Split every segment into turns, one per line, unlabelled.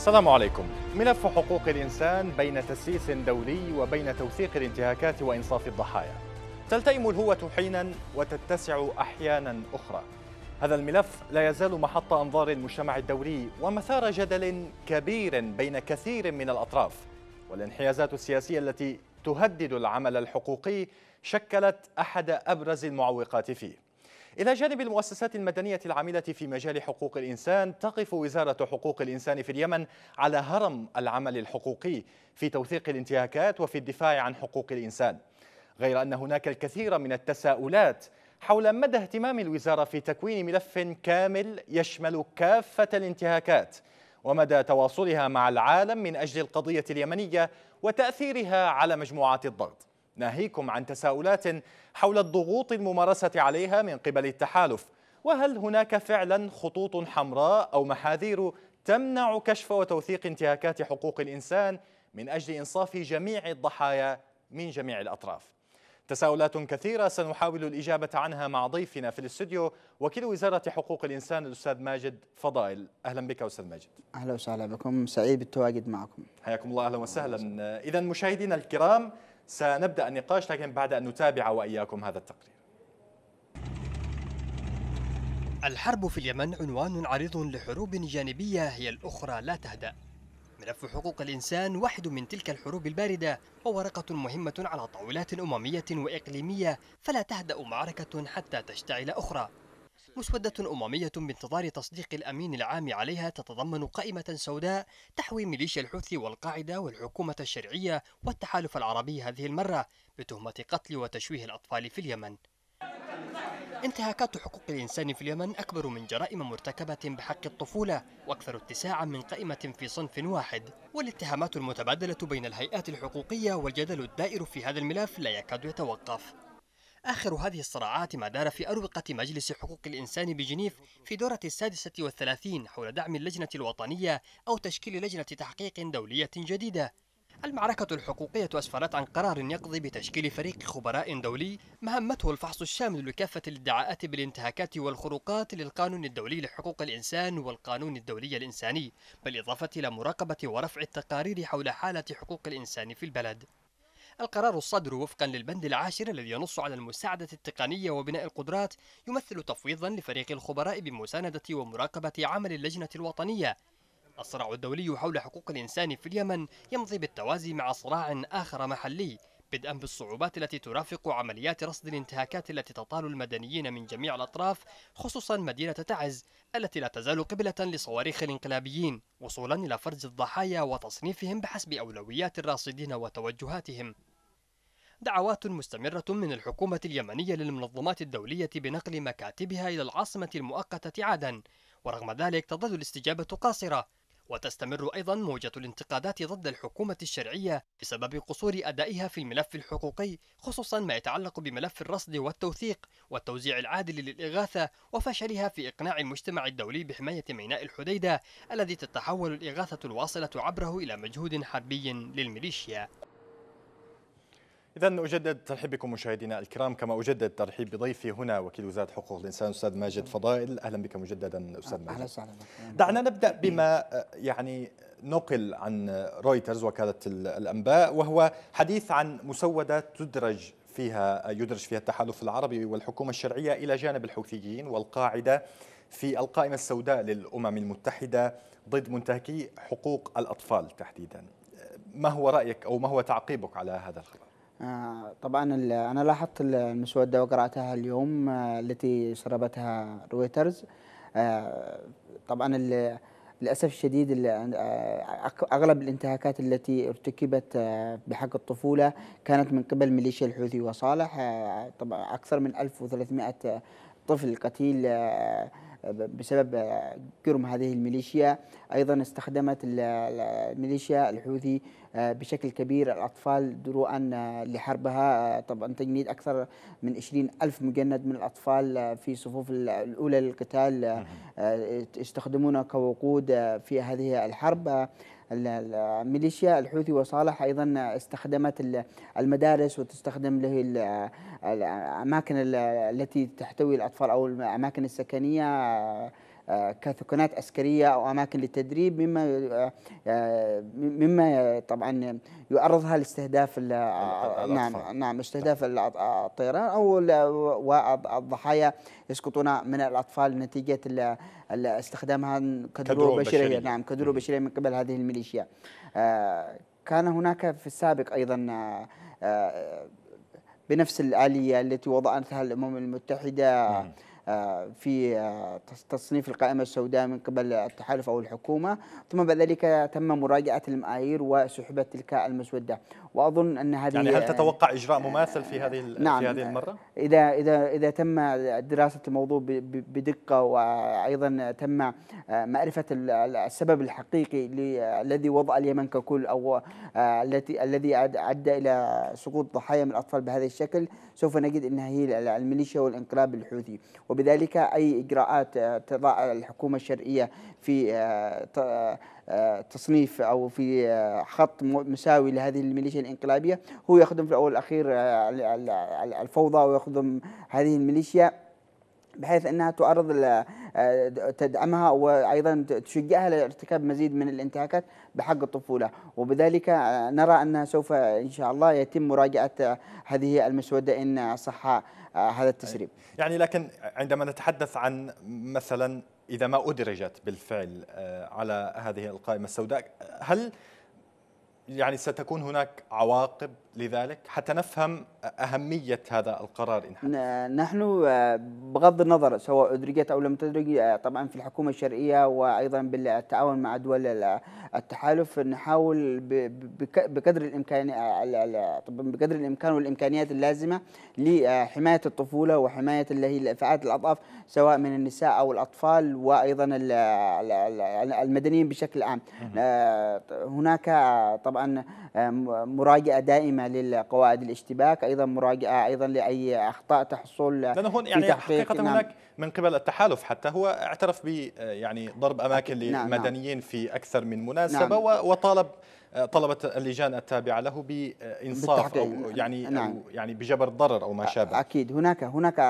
السلام عليكم ملف حقوق الإنسان بين تسييس دولي وبين توثيق الانتهاكات وإنصاف الضحايا تلتئم الهوة حينا وتتسع أحيانا أخرى هذا الملف لا يزال محط أنظار المجتمع الدولي ومثار جدل كبير بين كثير من الأطراف والانحيازات السياسية التي تهدد العمل الحقوقي شكلت أحد أبرز المعوقات فيه إلى جانب المؤسسات المدنية العاملة في مجال حقوق الإنسان تقف وزارة حقوق الإنسان في اليمن على هرم العمل الحقوقي في توثيق الانتهاكات وفي الدفاع عن حقوق الإنسان غير أن هناك الكثير من التساؤلات حول مدى اهتمام الوزارة في تكوين ملف كامل يشمل كافة الانتهاكات ومدى تواصلها مع العالم من أجل القضية اليمنية وتأثيرها على مجموعات الضغط ناهيكم عن تساؤلات حول الضغوط الممارسة عليها من قبل التحالف وهل هناك فعلا خطوط حمراء أو محاذير تمنع كشف وتوثيق انتهاكات حقوق الإنسان من أجل إنصاف جميع الضحايا من جميع الأطراف تساؤلات كثيرة سنحاول الإجابة عنها مع ضيفنا في الاستوديو وكيل وزارة حقوق الإنسان الأستاذ ماجد فضائل أهلا بك أستاذ ماجد
أهلا وسهلا بكم سعيد بالتواجد معكم
حياكم الله أهلا وسهلا إذا مشاهدينا الكرام سنبدأ النقاش لكن بعد أن نتابع وإياكم هذا
التقرير الحرب في اليمن عنوان عريض لحروب جانبية هي الأخرى لا تهدأ ملف حقوق الإنسان واحد من تلك الحروب الباردة وورقة مهمة على طاولات أممية وإقليمية فلا تهدأ معركة حتى تشتعل أخرى مسودة أممية بانتظار تصديق الأمين العام عليها تتضمن قائمة سوداء تحوي ميليشيا الحوثي والقاعدة والحكومة الشرعية والتحالف العربي هذه المرة بتهمة قتل وتشويه الأطفال في اليمن انتهاكات حقوق الإنسان في اليمن أكبر من جرائم مرتكبة بحق الطفولة وأكثر اتساعا من قائمة في صنف واحد والاتهامات المتبادلة بين الهيئات الحقوقية والجدل الدائر في هذا الملف لا يكاد يتوقف آخر هذه الصراعات ما دار في أروقة مجلس حقوق الإنسان بجنيف في دورة السادسة والثلاثين حول دعم اللجنة الوطنية أو تشكيل لجنة تحقيق دولية جديدة المعركة الحقوقية أسفرت عن قرار يقضي بتشكيل فريق خبراء دولي مهمته الفحص الشامل لكافة الادعاءات بالانتهاكات والخروقات للقانون الدولي لحقوق الإنسان والقانون الدولي الإنساني بالإضافة إلى مراقبة ورفع التقارير حول حالة حقوق الإنسان في البلد القرار الصادر وفقا للبند العاشر الذي ينص على المساعدة التقنية وبناء القدرات يمثل تفويضا لفريق الخبراء بمساندة ومراقبة عمل اللجنة الوطنية الصراع الدولي حول حقوق الإنسان في اليمن يمضي بالتوازي مع صراع آخر محلي بدءا بالصعوبات التي ترافق عمليات رصد الانتهاكات التي تطال المدنيين من جميع الأطراف خصوصا مدينة تعز التي لا تزال قبلة لصواريخ الانقلابيين وصولا إلى فرز الضحايا وتصنيفهم بحسب أولويات الراصدين وتوجهاتهم دعوات مستمرة من الحكومة اليمنية للمنظمات الدولية بنقل مكاتبها إلى العاصمة المؤقتة عدن ورغم ذلك تظل الاستجابة قاصرة وتستمر أيضا موجة الانتقادات ضد الحكومة الشرعية بسبب قصور أدائها في الملف الحقوقي خصوصا ما يتعلق بملف الرصد والتوثيق والتوزيع العادل للإغاثة وفشلها في إقناع المجتمع الدولي بحماية ميناء الحديدة الذي تتحول الإغاثة الواصلة عبره إلى مجهود حربي للميليشيا
إذا أجدد ترحيب بكم مشاهدينا الكرام كما أجدد ترحيب بضيفي هنا وكيل وزارة حقوق الإنسان أستاذ ماجد فضائل أهلا بك مجددا أستاذ ماجد أهلا وسهلا دعنا نبدأ بما آه، يعني نقل عن رويترز وكالة الأنباء وهو حديث عن مسودة تدرج فيها آه، يدرج فيها التحالف العربي والحكومة الشرعية إلى جانب الحوثيين والقاعدة في القائمة السوداء للأمم المتحدة ضد منتهكي حقوق الأطفال تحديدا آه، ما هو رأيك أو ما هو تعقيبك على هذا الخبر؟
آه، طبعا انا لاحظت المسوده وقراتها اليوم آه، التي سربتها رويترز آه، طبعا للاسف الشديد اغلب الانتهاكات التي ارتكبت بحق الطفوله كانت من قبل ميليشيا الحوثي وصالح طبعا اكثر من 1300 طفل قتيل بسبب جرم هذه الميليشيا أيضا استخدمت الميليشيا الحوثي آه، بشكل كبير الأطفال دروءا آه، لحربها آه، طبعا تجنيد أكثر من 20 ألف مجند من الأطفال في صفوف الأولى للقتال استخدمون كوقود في هذه الحرب الميليشيا الحوثي وصالح ايضا استخدمت المدارس وتستخدم له الاماكن التي تحتوي الاطفال او الاماكن السكنيه آه، كثكنات عسكريه او اماكن للتدريب مما آه، مما طبعا يعرضها لاستهداف نعم نعم استهداف نعم. الطيران او والضحايا يسقطون من الاطفال نتيجه استخدامها كدروع بشرية, بشرية نعم كدروع بشرية من قبل هذه الميليشيا آه، كان هناك في السابق أيضا آه، آه، بنفس الآلية التي وضعتها الأمم المتحدة في آه، تصنيف القائمة السوداء من قبل التحالف أو الحكومة ثم بعد ذلك تم مراجعة المعايير وسحبت تلك المسودة وأظن أن هذه يعني هل تتوقع
إجراء آه، مماثل في هذه نعم في هذه المرة؟
إذا إذا إذا تم دراسة الموضوع بدقة وأيضا تم آه، معرفة السبب الحقيقي الذي وضع اليمن ككل أو التي الذي أدى إلى سقوط ضحايا من الأطفال بهذا الشكل سوف نجد أنها هي الميليشيا والانقلاب الحوثي بذلك أي إجراءات آه، تضع الحكومة الشرعية في آه، آه، تصنيف أو في خط مساوي لهذه الميليشيا الانقلابية هو يخدم في الأول والأخير الفوضى ويخدم هذه الميليشيا بحيث انها تعرض تدعمها وايضا تشجعها لارتكاب مزيد من الانتهاكات بحق الطفوله، وبذلك نرى انها سوف ان شاء الله يتم مراجعه هذه المسوده ان صح آه، هذا التسريب
يعني لكن عندما نتحدث عن مثلا إذا ما أدرجت بالفعل آه، على هذه القائمة السوداء هل يعني ستكون هناك عواقب لذلك حتى نفهم أهمية هذا القرار
إن نحن آه، بغض النظر سواء أدرجت أو لم تدرج آه، طبعا في الحكومة الشرعية وأيضا بالتعاون مع دول التحالف نحاول بقدر الإمكان آه، طبعا بقدر الإمكان والإمكانيات اللازمة لحماية الطفولة وحماية اللي هي الفئات الأضعف سواء من النساء أو الأطفال وأيضا المدنيين بشكل عام هناك طبعا مراجعة دائمة مهمه للقواعد الاشتباك ايضا مراجعه ايضا لاي اخطاء تحصل لأنه هون يعني نعم.
حقيقه نعم. هناك من قبل التحالف حتى هو اعترف ب آه، يعني ضرب اماكن نعم للمدنيين نعم. في اكثر من مناسبه نعم. وطالب آه، طلبت اللجان التابعه له بانصاف او يعني نعم. أو يعني بجبر الضرر او ما
شابه اكيد هناك هناك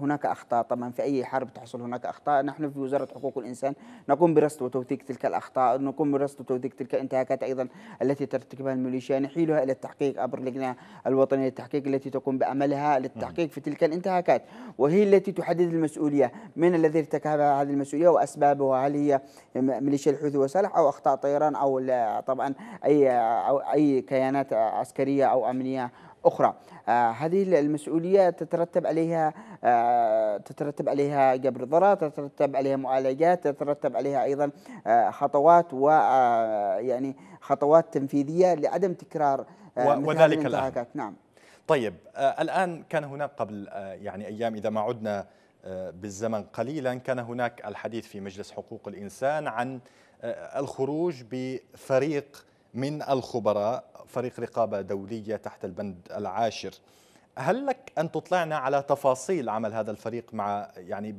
هناك اخطاء طبعا في اي حرب تحصل هناك اخطاء نحن في وزاره حقوق الانسان نقوم برصد وتوثيق تلك الاخطاء نقوم برصد وتوثيق تلك الانتهاكات ايضا التي ترتكبها الميليشيا نحيلها الى التحقيق عبر اللجنه الوطنيه للتحقيق التي تقوم بعملها للتحقيق نعم. في تلك الانتهاكات وهي التي تحدد المسؤوليه من الذي ارتكب هذه المسؤوليه واسبابها هل هي ميليشيا الحوثي وسلح او اخطاء طيران او طبعا اي او اي كيانات عسكريه او امنيه اخرى آه هذه المسؤوليه تترتب عليها آه تترتب عليها جبر ضرر تترتب عليها معالجات تترتب عليها ايضا آه خطوات و آه، يعني خطوات تنفيذيه لعدم تكرار آه، وذلك الان نعم
طيب آه، الان كان هناك قبل يعني ايام اذا ما عدنا بالزمن قليلا كان هناك الحديث في مجلس حقوق الانسان عن الخروج بفريق من الخبراء فريق رقابة دولية تحت البند العاشر هل لك أن تطلعنا على تفاصيل عمل هذا الفريق مع يعني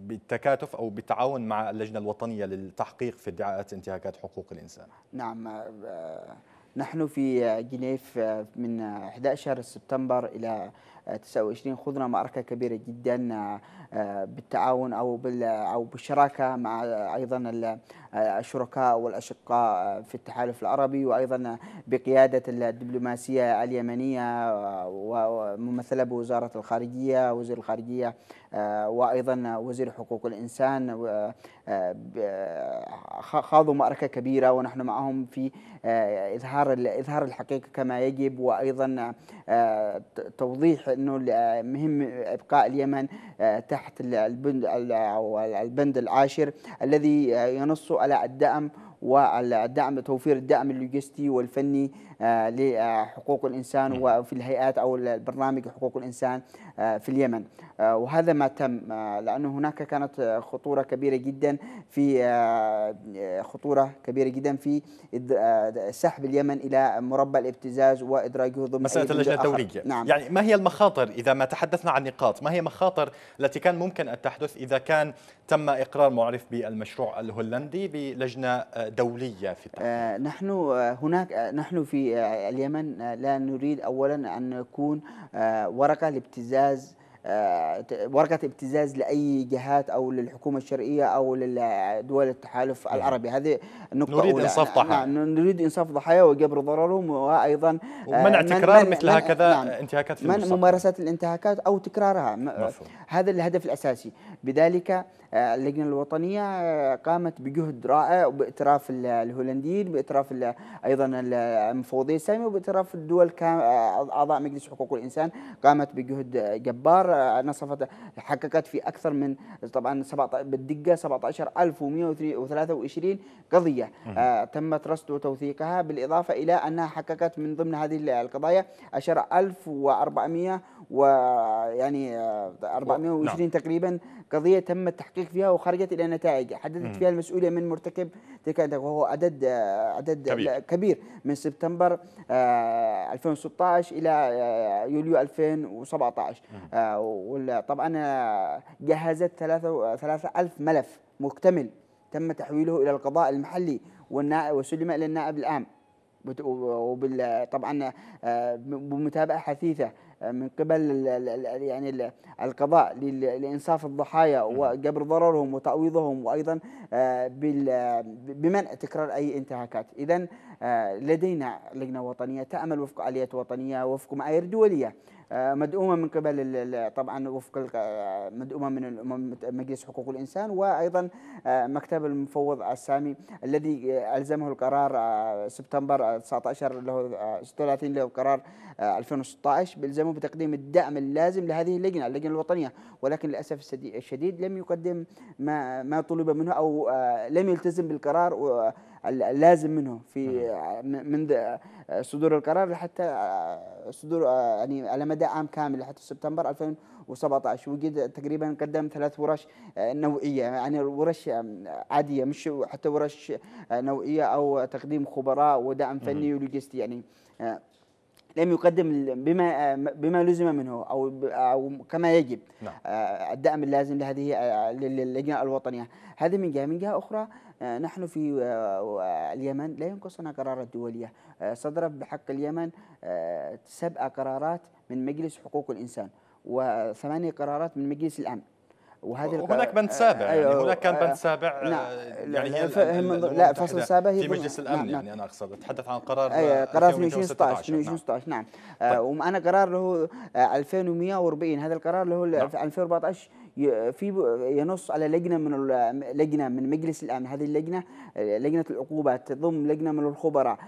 بالتكاتف او بالتعاون مع اللجنه الوطنيه للتحقيق في ادعاءات انتهاكات حقوق الانسان.
نعم آه، نحن في جنيف آه، من 11 سبتمبر الى 29 خضنا معركة كبيرة جدا آه، بالتعاون أو أو بالشراكة مع أيضا آه، الشركاء والأشقاء آه، في التحالف العربي وأيضا بقيادة الدبلوماسية اليمنية وممثلة بوزارة الخارجية وزير الخارجية وأيضا وزير حقوق الإنسان خاضوا معركة كبيرة ونحن معهم في إظهار إظهار الحقيقة كما يجب وأيضا توضيح انه آه، مهم ابقاء اليمن آه، تحت البند البند العاشر الذي آه، ينص على الدعم والدعم توفير الدعم اللوجستي والفني لحقوق الانسان وفي الهيئات او البرنامج حقوق الانسان آه، في اليمن آه، وهذا ما تم آه، لأن هناك كانت خطورة كبيرة جدا في خطورة كبيرة جدا في سحب اليمن إلى مربع الابتزاز وإدراجه ضمن مسألة اللجنة الدولية نعم. يعني
ما هي المخاطر إذا ما تحدثنا عن نقاط ما هي مخاطر التي كان ممكن أن تحدث إذا كان تم إقرار معرف بالمشروع الهولندي بلجنة دولية في
التحقيق نحن هناك نحن في اليمن لا نريد أولا أن نكون ورقة لابتزاز ابتزاز آه، ورقة ابتزاز لأي جهات أو للحكومة الشرقيه أو لدول التحالف يعني العربي هذه النقطة نريد أولى. إنصاف نعم، ضحايا نعم نريد إنصاف ضحايا وجبر ضررهم وأيضا آه، ومنع من تكرار من مثل هكذا نعم انتهاكات في من ممارسات الانتهاكات أو تكرارها مفهوم. هذا الهدف الأساسي بذلك آه، اللجنة الوطنية آه، قامت بجهد رائع وبإتراف الهولنديين باعتراف أيضا المفوضية السامية وبإتراف الدول آه، أعضاء مجلس حقوق الإنسان قامت بجهد جبار نصفت حققت في أكثر من طبعا بالدقة 17123 قضية تمت رصد وتوثيقها بالإضافة إلى أنها حققت من ضمن هذه القضايا أشر 1400 و يعني 420 نعم. تقريبا قضية تم التحقيق فيها وخرجت إلى نتائج حددت فيها المسؤولية من مرتكب تلك وهو عدد عدد كبير, كبير من سبتمبر 2016 آه، إلى آه، يوليو 2017 وطبعا آه، جهزت 3000 ملف مكتمل تم تحويله إلى القضاء المحلي وسلم إلى النائب العام وطبعا بمتابعة حثيثة من قبل يعني القضاء لإنصاف الضحايا وجبر ضررهم وتعويضهم وأيضا آه، بمنع تكرار أي انتهاكات إذا آه، لدينا لجنة وطنية تعمل وفق آليات وطنية وفق معايير دولية آه، مدعومة من قبل طبعا وفق آه، مدعومة من مجلس حقوق الإنسان وأيضا مكتب المفوض السامي الذي ألزمه القرار سبتمبر 19 له 36 له قرار 2016 بلزمه بتقديم الدعم اللازم لهذه اللجنة اللجنة الوطنية ولكن للأسف الشديد لم يقدم ما ما طلب منه أو لم يلتزم بالقرار اللازم منه في منذ صدور القرار لحتى آه، صدور آه، يعني على مدى عام كامل لحتى سبتمبر 2017 وجد تقريبا قدم ثلاث ورش آه، نوعيه يعني ورش عاديه مش حتى ورش نوعيه او تقديم خبراء ودعم فني ولوجستي يعني لم يقدم بما بما لزم منه او او كما يجب نعم. الدعم اللازم لهذه للجنه الوطنيه هذه من جهه من جهه اخرى آه، نحن في آه، آه، اليمن لا ينقصنا قرارات دولية صدر بحق اليمن سبع قرارات من مجلس حقوق الإنسان وثمانية قرارات من مجلس الأمن وهذه هناك بند سابع يعني أيوة يعني هناك كان بند سابع نعم يعني لا, لا, لا فصل سابع هي في مجلس نعم، الامن نعم يعني
انا اقصد اتحدث عن قرار أيوة قرار 2016 2016
نعم, نعم. طيب. وانا قرار له 2140 هذا القرار له 2014 نعم. في ينص على لجنه من لجنه من مجلس الامن هذه اللجنه لجنه العقوبات تضم لجنه من الخبراء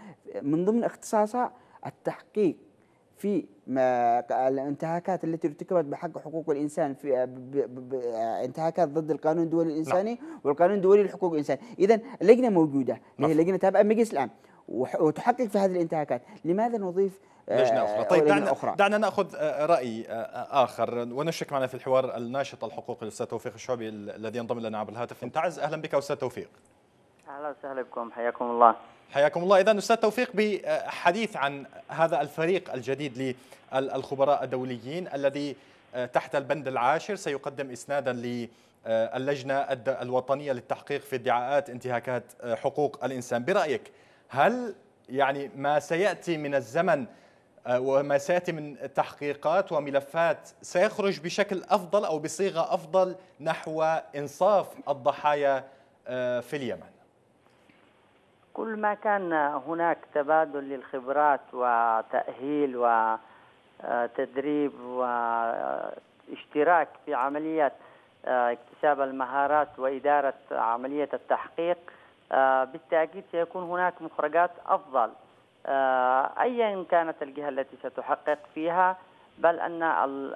من ضمن اختصاصها التحقيق في الانتهاكات التي ارتكبت بحق حقوق الانسان في انتهاكات ضد القانون الدولي الانساني نعم. والقانون الدولي لحقوق الانسان، اذا اللجنه موجوده هي نعم. لجنه تابعه مجلس الامن وتحقق في هذه الانتهاكات لماذا نضيف آه، لجنة أخرى طيب دعنا, أخرى.
دعنا نأخذ آه، رأي آه، آخر ونشرك معنا في الحوار الناشط الحقوقي الأستاذ توفيق الشعبي الذي ينضم لنا عبر الهاتف انتعز أهلا بك أستاذ توفيق
أهلا وسهلا بكم حياكم الله
حياكم الله إذا أستاذ توفيق بحديث عن هذا الفريق الجديد للخبراء الدوليين الذي تحت البند العاشر سيقدم إسنادا ل اللجنة الوطنية للتحقيق في ادعاءات انتهاكات حقوق الإنسان برأيك هل يعني ما سياتي من الزمن آه، وما سياتي من تحقيقات وملفات سيخرج بشكل افضل او بصيغه افضل نحو انصاف الضحايا آه، في اليمن؟
كل ما كان هناك تبادل للخبرات وتاهيل وتدريب آه، واشتراك في عمليه اكتساب المهارات واداره عمليه التحقيق آه، بالتأكيد سيكون هناك مخرجات أفضل آه، أيا كانت الجهة التي ستحقق فيها بل أن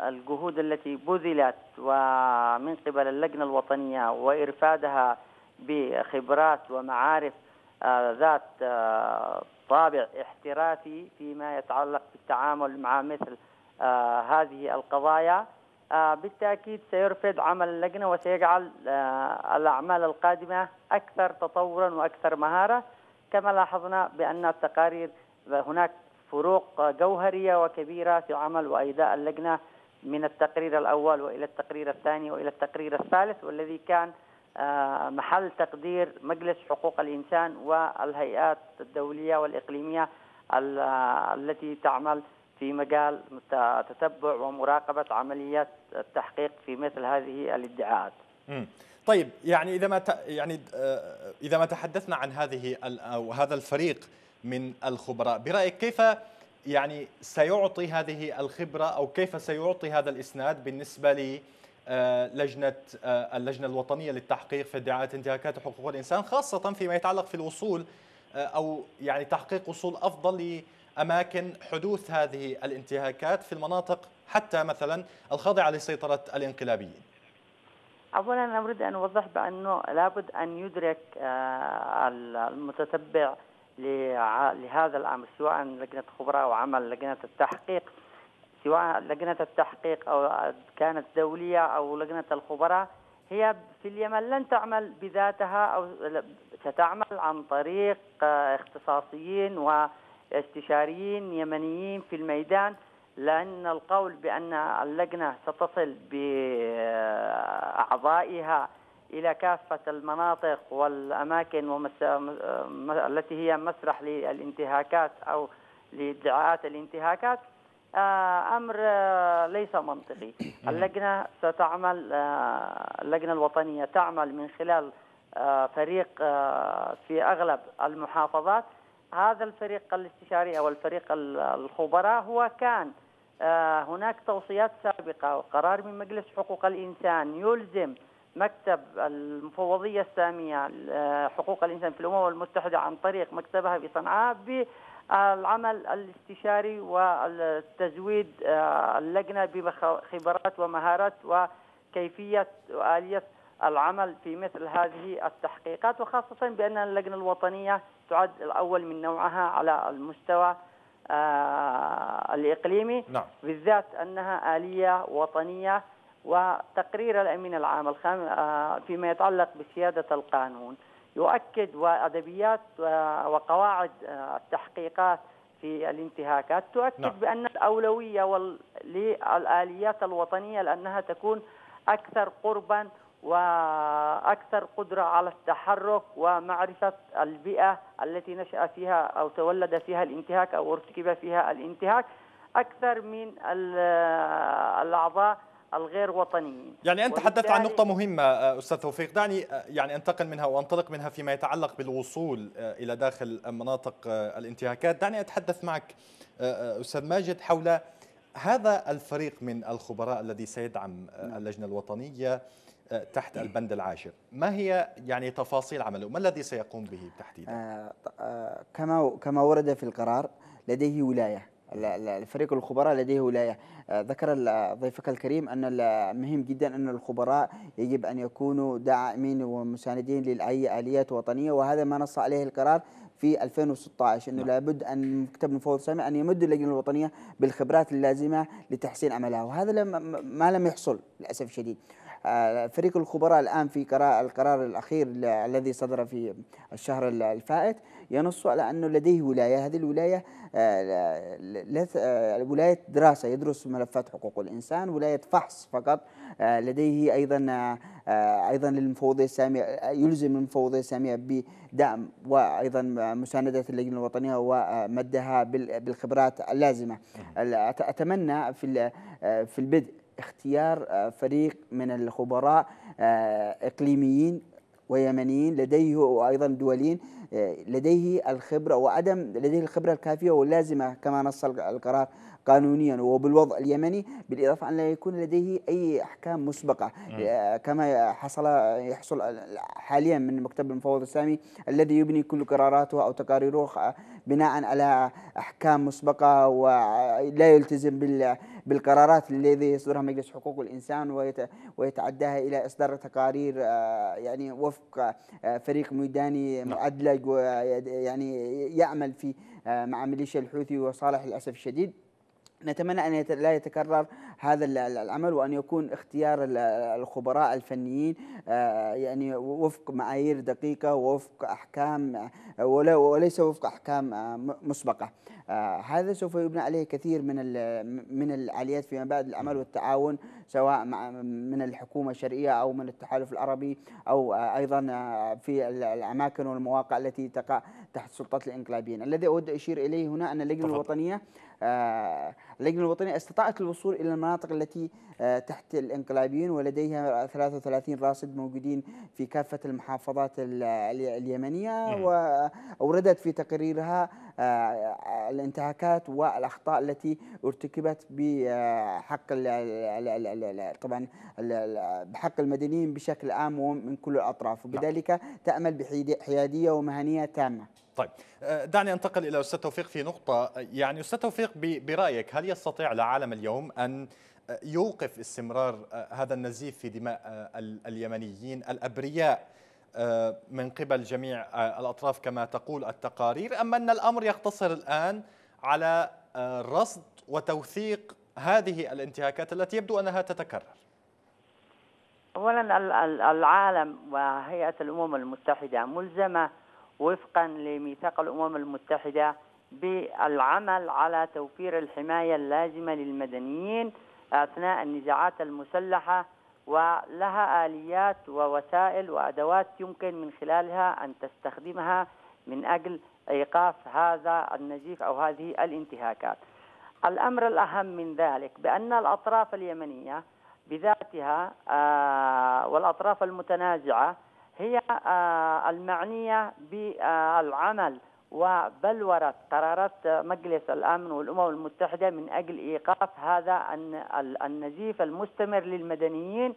الجهود التي بذلت ومن قبل اللجنة الوطنية وإرفادها بخبرات ومعارف آه، ذات طابع احترافي فيما يتعلق بالتعامل مع مثل هذه القضايا آه، بالتأكيد سيرفد عمل اللجنة وسيجعل آه، الأعمال القادمة أكثر تطورا وأكثر مهارة كما لاحظنا بأن التقارير هناك فروق جوهرية وكبيرة في عمل وأيداء اللجنة من التقرير الأول وإلى التقرير الثاني وإلى التقرير الثالث والذي كان آه، محل تقدير مجلس حقوق الإنسان والهيئات الدولية والإقليمية التي تعمل في مجال تتبع ومراقبة عمليات التحقيق في مثل هذه الادعاءات
طيب يعني إذا ما ت... يعني آه، إذا ما تحدثنا عن هذه ال... أو هذا الفريق من الخبراء برأيك كيف يعني سيعطي هذه الخبرة أو كيف سيعطي هذا الإسناد بالنسبة ل آه، لجنة آه، اللجنة الوطنية للتحقيق في ادعاءات انتهاكات حقوق الإنسان خاصة فيما يتعلق في الوصول أو يعني تحقيق وصول أفضل أماكن حدوث هذه الانتهاكات في المناطق حتى مثلا الخاضعة لسيطرة الانقلابيين
أولا أريد أن أوضح بأنه لابد أن يدرك آه، المتتبع لهذا الأمر سواء لجنة خبراء أو عمل لجنة التحقيق سواء لجنة التحقيق أو كانت دولية أو لجنة الخبراء هي في اليمن لن تعمل بذاتها أو ستعمل عن طريق آه، اختصاصيين و استشاريين يمنيين في الميدان لأن القول بأن اللجنة ستصل بأعضائها إلى كافة المناطق والأماكن التي هي مسرح للانتهاكات أو لادعاءات الانتهاكات آه، امر آه، ليس منطقي اللجنه ستعمل آه، اللجنه الوطنيه تعمل من خلال فريق في اغلب المحافظات هذا الفريق الاستشاري او الفريق الخبراء هو كان آه، هناك توصيات سابقه وقرار من مجلس حقوق الانسان يلزم مكتب المفوضيه الساميه آه، حقوق الانسان في الامم المتحده عن طريق مكتبها بصنعاء بالعمل الاستشاري والتزويد آه، اللجنه بخبرات ومهارات وكيفيه واليه العمل في مثل هذه التحقيقات وخاصة بأن اللجنة الوطنية تعد الأول من نوعها على المستوى آه، الإقليمي نعم. بالذات أنها آلية وطنية وتقرير الأمين العام الخام آه، فيما يتعلق بسيادة القانون يؤكد وأدبيات آه، وقواعد التحقيقات في الانتهاكات تؤكد نعم. بأن الأولوية للآليات الوطنية لأنها تكون أكثر قربا واكثر قدره على التحرك ومعرفه البيئه التي نشا فيها او تولد فيها الانتهاك او ارتكب فيها الانتهاك اكثر من الاعضاء الغير وطنيين
يعني انت تحدثت عن نقطه مهمه استاذ توفيق دعني يعني انتقل منها وانطلق منها فيما يتعلق بالوصول آه، الى داخل مناطق آه، الانتهاكات دعني اتحدث معك آه، استاذ ماجد حول هذا الفريق من الخبراء الذي سيدعم اللجنه الوطنيه تحت إيه. البند العاشر ما هي يعني تفاصيل عمله ما الذي سيقوم به تحديدا
آه، آه، كما كما ورد في القرار لديه ولايه
الفريق
الخبراء لديه ولايه آه، ذكر ضيفك الكريم ان المهم جدا ان الخبراء يجب ان يكونوا داعمين ومساندين لاي اليات وطنيه وهذا ما نص عليه القرار في 2016 انه نعم. لابد ان مكتب المفوض السامي ان يمد اللجنه الوطنيه بالخبرات اللازمه لتحسين عملها وهذا ما لم يحصل للاسف الشديد آه، فريق الخبراء الآن في القرار الأخير الذي صدر في الشهر الفائت ينص على أنه لديه ولاية هذه الولاية آه، آه، ولاية دراسة يدرس ملفات حقوق الإنسان ولاية فحص فقط لديه أيضا أيضا للمفوضية السامية يلزم المفوضية السامية بدعم وأيضا مساندة اللجنة الوطنية ومدها بالخبرات اللازمة أتمنى في في البدء اختيار آه، فريق من الخبراء آه، إقليميين ويمنيين لديه وأيضا دوليين آه، لديه الخبرة وعدم لديه الخبرة الكافية واللازمة كما نص القرار قانونيا وبالوضع اليمني بالإضافة أن لا يكون لديه أي أحكام مسبقة كما حصل يحصل حاليا من مكتب المفوض السامي الذي يبني كل قراراته أو تقاريره بناء على أحكام مسبقة ولا يلتزم بال بالقرارات الذي يصدرها مجلس حقوق الإنسان ويتعداها إلى إصدار تقارير آه، يعني وفق آه، فريق ميداني نعم. معدلج ويعني يعمل في آه، مع ميليشيا الحوثي وصالح للأسف الشديد نتمنى أن لا يتكرر هذا العمل وأن يكون اختيار الخبراء الفنيين آه، يعني وفق معايير دقيقة ووفق أحكام آه، وليس وفق أحكام آه، مسبقة هذا سوف يبنى عليه كثير من من الآليات فيما بعد العمل والتعاون سواء مع من الحكومة الشرعية أو من التحالف العربي أو أيضا في الأماكن والمواقع التي تقع تحت سلطة الإنقلابيين الذي أود أشير إليه هنا أن اللجنة الوطنية اللجنة الوطنية استطاعت الوصول إلى المناطق التي آه، تحت الإنقلابيين ولديها 33 راصد موجودين في كافة المحافظات اليمنية وأوردت آه، في تقريرها آه، الانتهاكات والأخطاء التي ارتكبت بحق طبعا بحق المدنيين بشكل عام ومن كل الأطراف نعم. وبذلك تأمل بحيادية ومهنية
تامة طيب دعني أنتقل إلى أستاذ توفيق في نقطة يعني أستاذ توفيق برأيك هل هل يستطيع العالم اليوم أن يوقف استمرار آه، هذا النزيف في دماء آه، اليمنيين الأبرياء آه، من قبل جميع الأطراف كما تقول التقارير أم أن الأمر يقتصر الآن على رصد وتوثيق هذه الانتهاكات التي يبدو أنها تتكرر
أولا العالم وهيئة الأمم المتحدة ملزمة وفقا لميثاق الأمم المتحدة بالعمل على توفير الحماية اللازمة للمدنيين أثناء النزاعات المسلحة ولها آليات ووسائل وأدوات يمكن من خلالها أن تستخدمها من أجل إيقاف هذا النزيف أو هذه الانتهاكات الأمر الأهم من ذلك بأن الأطراف اليمنية بذاتها آه، والأطراف المتنازعة هي آه، المعنية بالعمل وبلورت قرارات مجلس الامن والامم المتحده من اجل ايقاف هذا النزيف المستمر للمدنيين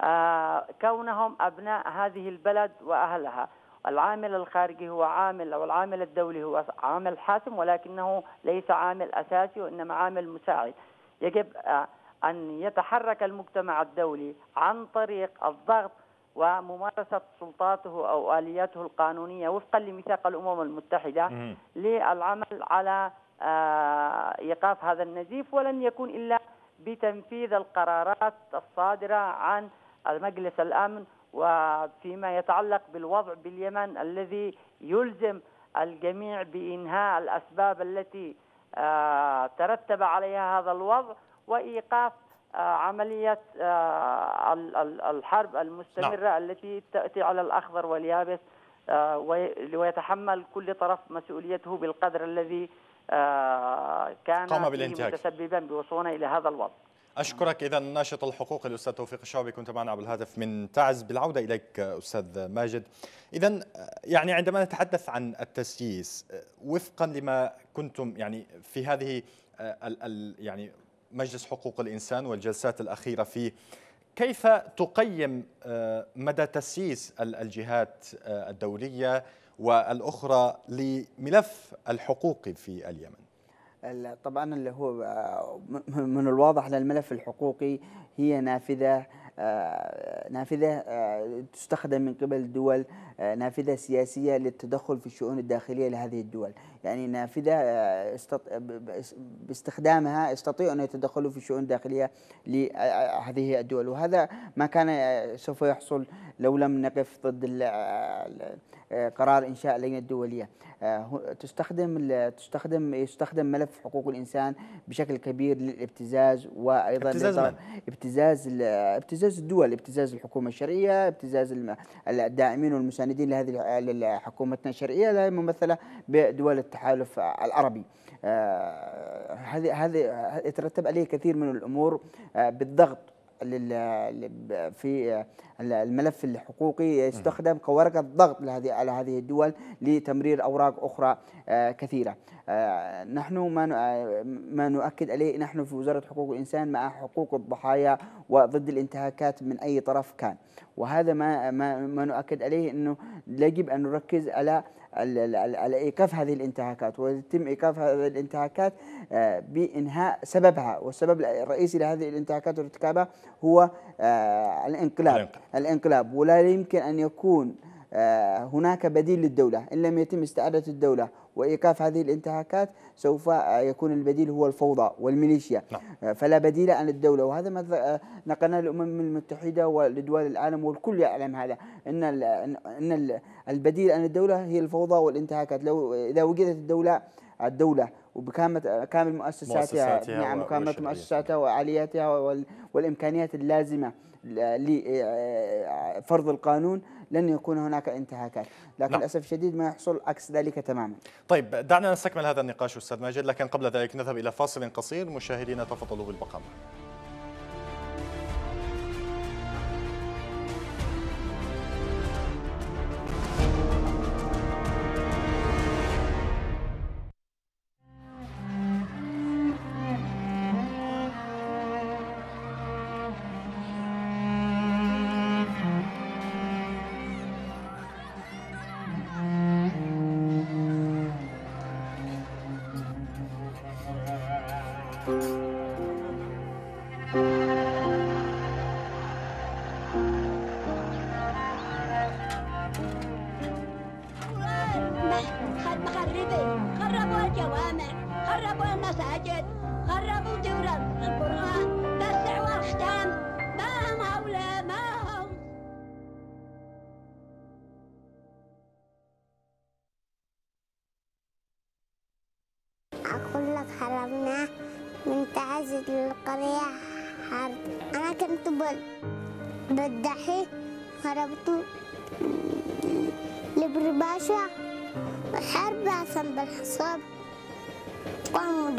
آه، كونهم ابناء هذه البلد واهلها. العامل الخارجي هو عامل او العامل الدولي هو عامل حاسم ولكنه ليس عامل اساسي وانما عامل مساعد. يجب آه، ان يتحرك المجتمع الدولي عن طريق الضغط وممارسة سلطاته أو آلياته القانونية وفقا لميثاق الأمم المتحدة للعمل على آه، إيقاف هذا النزيف ولن يكون إلا بتنفيذ القرارات الصادرة عن المجلس الأمن وفيما يتعلق بالوضع باليمن الذي يلزم الجميع بإنهاء الأسباب التي آه، ترتب عليها هذا الوضع وإيقاف آه، عملية آه، الحرب المستمرة نعم. التي تأتي على الأخضر واليابس آه، ويتحمل كل طرف مسؤوليته بالقدر الذي كان قام بالانتهاك متسببا بوصولنا الى هذا الوضع
اشكرك اذا ناشط الحقوق الاستاذ توفيق الشعبي كنت معنا عبر الهاتف من تعز بالعوده اليك استاذ ماجد اذا يعني عندما نتحدث عن التسييس وفقا لما كنتم يعني في هذه يعني مجلس حقوق الإنسان والجلسات الأخيرة فيه كيف تقيم آه، مدى تسييس الجهات آه، الدولية والأخرى لملف الحقوق في اليمن؟
طبعا اللي هو آه، من الواضح ان الملف الحقوقي هي نافذه نافذه تستخدم من قبل الدول نافذه سياسيه للتدخل في الشؤون الداخليه لهذه الدول، يعني نافذه باستخدامها يستطيعوا ان يتدخلوا في شؤون داخليه لهذه الدول وهذا ما كان آه، سوف يحصل لو لم نقف ضد آه، آه، قرار انشاء لجنه دوليه تستخدم تستخدم يستخدم ملف حقوق الانسان بشكل كبير للابتزاز وايضا ابتزاز من؟ ابتزاز ابتزاز الدول ابتزاز الحكومه الشرعيه ابتزاز الداعمين والمساندين لهذه حكومتنا الشرعيه الممثله بدول التحالف العربي آه، هذه هذه يترتب عليه كثير من الامور آه، بالضغط في آه، الملف الحقوقي يستخدم كورقه ضغط لهذه على هذه الدول لتمرير اوراق اخرى كثيره. نحن ما ما نؤكد عليه نحن في وزاره حقوق الانسان مع حقوق الضحايا وضد الانتهاكات من اي طرف كان، وهذا ما ما, ما نؤكد عليه انه يجب ان نركز على على ايقاف هذه الانتهاكات ويتم ايقاف هذه الانتهاكات آه، بانهاء سببها والسبب الرئيسي لهذه الانتهاكات وارتكابها هو آه، الانقلاب الانقلاب, ولا يمكن ان يكون آه، هناك بديل للدولة إن لم يتم استعادة الدولة وإيقاف هذه الانتهاكات سوف يكون البديل هو الفوضى والميليشيا نعم. فلا بديل عن الدولة وهذا ما نقلناه للأمم المتحدة ولدول العالم والكل يعلم هذا إن الـ إن الـ البديل عن الدولة هي الفوضى والانتهاكات لو إذا وجدت الدولة الدولة وبكامل كامل مؤسساتها, مؤسساتها نعم وكامل مؤسساتها وآلياتها والإمكانيات اللازمة لفرض القانون لن يكون هناك انتهاكات لكن نعم. للأسف الشديد ما يحصل
عكس ذلك تماما طيب دعنا نستكمل هذا النقاش أستاذ ماجد لكن قبل ذلك نذهب إلى فاصل قصير مشاهدينا تفضلوا بالبقاء معنا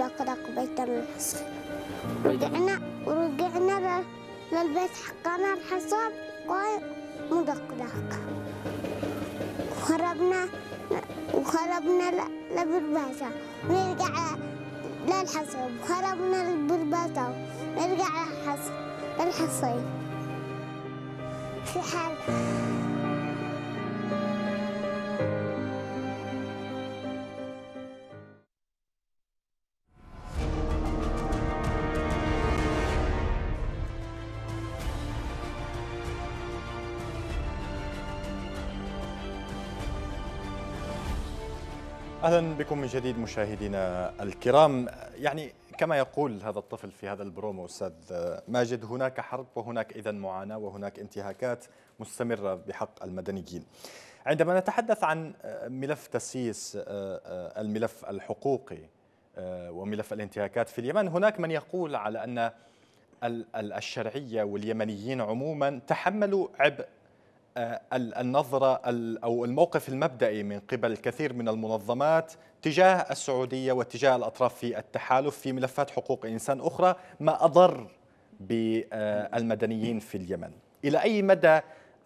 الأقرق بيت من الحصان رجعنا ورجعنا للبيت حقنا الحصان قال مدقدق وهربنا وهربنا لبرباسة نرجع للحصان وهربنا للبرباسة ونرجع للحصيب في حال
اهلا بكم من جديد مشاهدينا الكرام يعني كما يقول هذا الطفل في هذا البرومو استاذ ماجد هناك حرب وهناك اذا معاناه وهناك انتهاكات مستمره بحق المدنيين عندما نتحدث عن ملف تسييس آه، آه، الملف الحقوقي آه، وملف الانتهاكات في اليمن هناك من يقول على ان الشرعيه واليمنيين عموما تحملوا عبء آه، النظرة أو الموقف المبدئي من قبل الكثير من المنظمات تجاه السعودية واتجاه الأطراف في التحالف في ملفات حقوق إنسان أخرى ما أضر بالمدنيين في اليمن إلى أي مدى